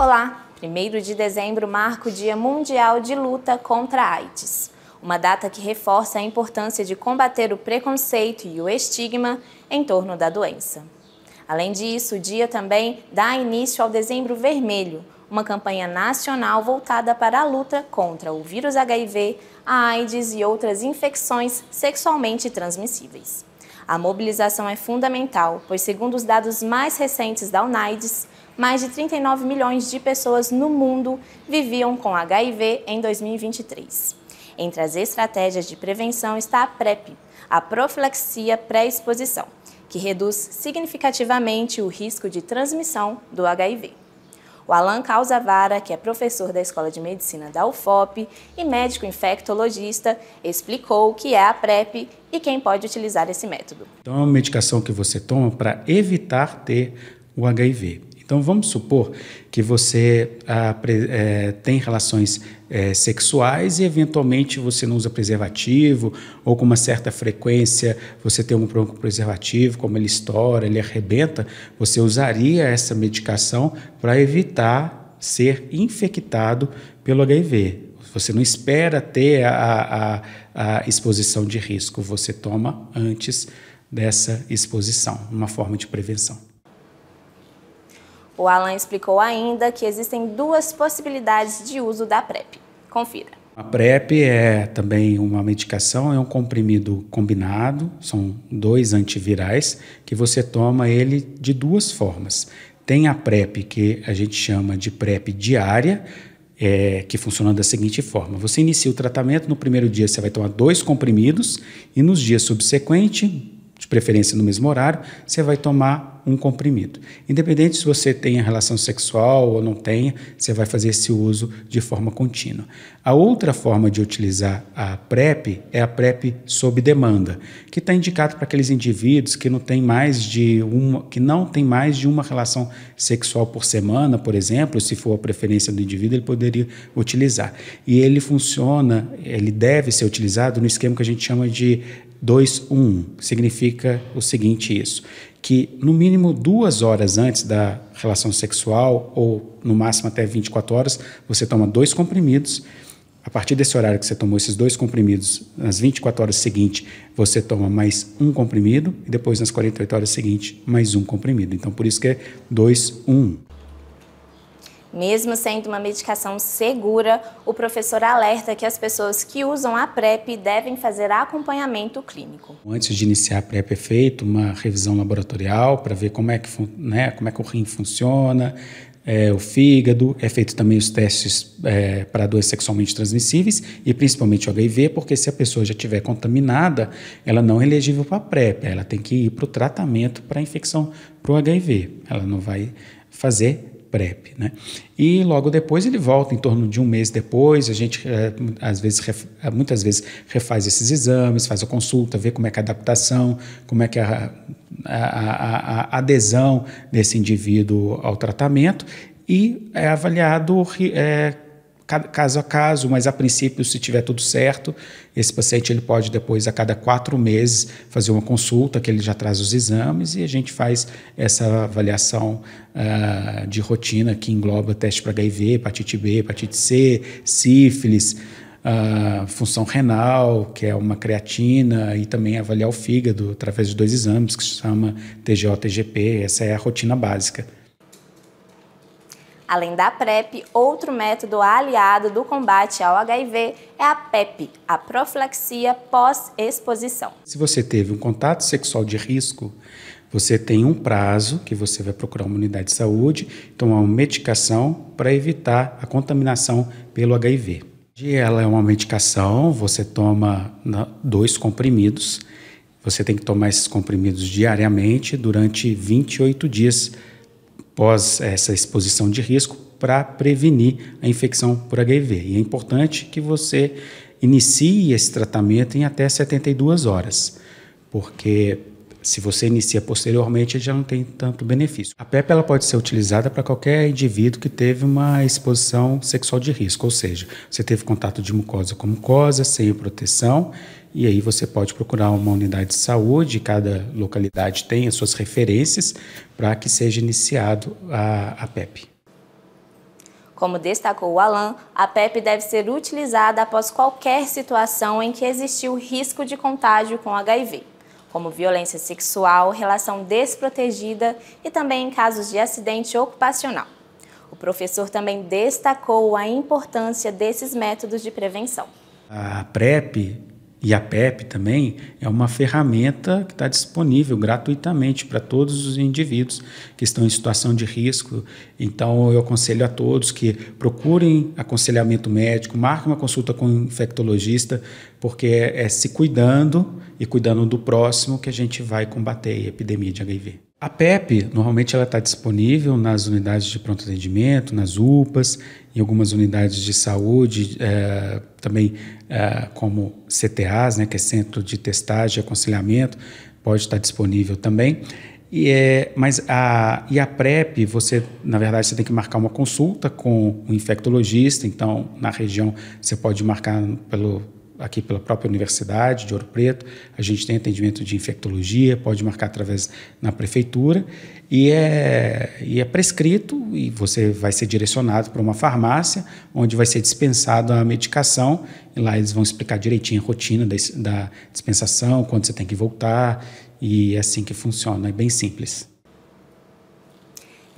Olá! 1 de dezembro marca o Dia Mundial de Luta contra a AIDS, uma data que reforça a importância de combater o preconceito e o estigma em torno da doença. Além disso, o dia também dá início ao Dezembro Vermelho, uma campanha nacional voltada para a luta contra o vírus HIV, a AIDS e outras infecções sexualmente transmissíveis. A mobilização é fundamental, pois, segundo os dados mais recentes da UNAIDS, mais de 39 milhões de pessoas no mundo viviam com HIV em 2023. Entre as estratégias de prevenção está a PrEP, a profilaxia pré-exposição, que reduz significativamente o risco de transmissão do HIV o Alan Calzavara, que é professor da Escola de Medicina da UFOP e médico infectologista, explicou o que é a PrEP e quem pode utilizar esse método. Então, é uma medicação que você toma para evitar ter o HIV. Então, vamos supor que você ah, é, tem relações é, sexuais e, eventualmente, você não usa preservativo ou, com uma certa frequência, você tem um problema com preservativo, como ele estoura, ele arrebenta, você usaria essa medicação para evitar ser infectado pelo HIV. Você não espera ter a, a, a exposição de risco, você toma antes dessa exposição, uma forma de prevenção. O Alan explicou ainda que existem duas possibilidades de uso da PrEP. Confira. A PrEP é também uma medicação, é um comprimido combinado, são dois antivirais que você toma ele de duas formas. Tem a PrEP que a gente chama de PrEP diária, é, que funciona da seguinte forma: você inicia o tratamento, no primeiro dia você vai tomar dois comprimidos, e nos dias subsequentes, de preferência no mesmo horário, você vai tomar um comprimido. Independente se você tenha relação sexual ou não tenha, você vai fazer esse uso de forma contínua. A outra forma de utilizar a PrEP é a PrEP sob demanda, que está indicado para aqueles indivíduos que não têm mais de uma, que não tem mais de uma relação sexual por semana, por exemplo, se for a preferência do indivíduo, ele poderia utilizar. E ele funciona, ele deve ser utilizado no esquema que a gente chama de 2.1. Significa o seguinte isso, que no mínimo duas horas antes da relação sexual, ou no máximo até 24 horas, você toma dois comprimidos. A partir desse horário que você tomou esses dois comprimidos, nas 24 horas seguintes, você toma mais um comprimido, e depois nas 48 horas seguintes, mais um comprimido. Então, por isso que é 2.1. Mesmo sendo uma medicação segura, o professor alerta que as pessoas que usam a PrEP devem fazer acompanhamento clínico. Antes de iniciar a PrEP é feito uma revisão laboratorial para ver como é, que, né, como é que o rim funciona, é, o fígado, é feito também os testes é, para doenças sexualmente transmissíveis e principalmente o HIV, porque se a pessoa já estiver contaminada, ela não é elegível para a PrEP, ela tem que ir para o tratamento para a infecção para o HIV, ela não vai fazer PrEP. Né? E logo depois ele volta, em torno de um mês depois, a gente é, às vezes, ref, eh, muitas vezes refaz esses exames, faz a consulta, vê como é que é a adaptação, como é que é a, a, a, a adesão desse indivíduo ao tratamento e é avaliado é, caso a caso, mas a princípio, se tiver tudo certo, esse paciente ele pode depois, a cada quatro meses, fazer uma consulta, que ele já traz os exames e a gente faz essa avaliação uh, de rotina que engloba teste para HIV, hepatite B, hepatite C, sífilis, uh, função renal, que é uma creatina, e também avaliar o fígado através de dois exames que se chama TGO-TGP. Essa é a rotina básica. Além da PrEP, outro método aliado do combate ao HIV é a PEP, a profilaxia pós-exposição. Se você teve um contato sexual de risco, você tem um prazo que você vai procurar uma unidade de saúde, tomar uma medicação para evitar a contaminação pelo HIV. Ela é uma medicação, você toma né, dois comprimidos, você tem que tomar esses comprimidos diariamente durante 28 dias pós essa exposição de risco para prevenir a infecção por HIV. E é importante que você inicie esse tratamento em até 72 horas, porque se você inicia posteriormente, já não tem tanto benefício. A PEP ela pode ser utilizada para qualquer indivíduo que teve uma exposição sexual de risco, ou seja, você teve contato de mucosa com mucosa, sem proteção, e aí você pode procurar uma unidade de saúde, cada localidade tem as suas referências para que seja iniciado a, a PEP. Como destacou o Alan, a PEP deve ser utilizada após qualquer situação em que existiu risco de contágio com HIV como violência sexual, relação desprotegida e também em casos de acidente ocupacional. O professor também destacou a importância desses métodos de prevenção. A PrEP e a PEP também é uma ferramenta que está disponível gratuitamente para todos os indivíduos que estão em situação de risco. Então, eu aconselho a todos que procurem aconselhamento médico, marquem uma consulta com um infectologista, porque é, é se cuidando e cuidando do próximo que a gente vai combater a epidemia de HIV. A PEP, normalmente, ela está disponível nas unidades de pronto atendimento, nas UPAs, em algumas unidades de saúde é, também uh, como CTAs, né, que é Centro de Testagem e Aconselhamento, pode estar disponível também. E é, mas a, e a PrEP, você, na verdade, você tem que marcar uma consulta com o infectologista, então, na região, você pode marcar pelo aqui pela própria Universidade de Ouro Preto, a gente tem atendimento de infectologia, pode marcar através na prefeitura, e é, e é prescrito e você vai ser direcionado para uma farmácia, onde vai ser dispensada a medicação, e lá eles vão explicar direitinho a rotina da, da dispensação, quando você tem que voltar, e é assim que funciona, é bem simples.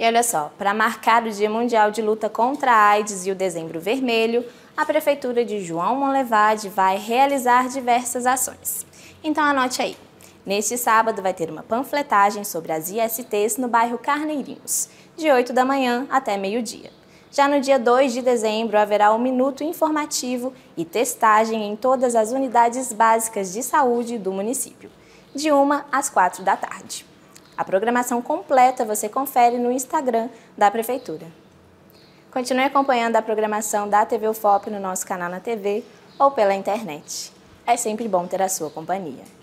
E olha só, para marcar o Dia Mundial de Luta contra a AIDS e o Dezembro Vermelho, a Prefeitura de João Monlevade vai realizar diversas ações. Então anote aí. Neste sábado vai ter uma panfletagem sobre as ISTs no bairro Carneirinhos, de 8 da manhã até meio-dia. Já no dia 2 de dezembro haverá um minuto informativo e testagem em todas as unidades básicas de saúde do município, de 1 às 4 da tarde. A programação completa você confere no Instagram da Prefeitura. Continue acompanhando a programação da TV UFOP no nosso canal na TV ou pela internet. É sempre bom ter a sua companhia.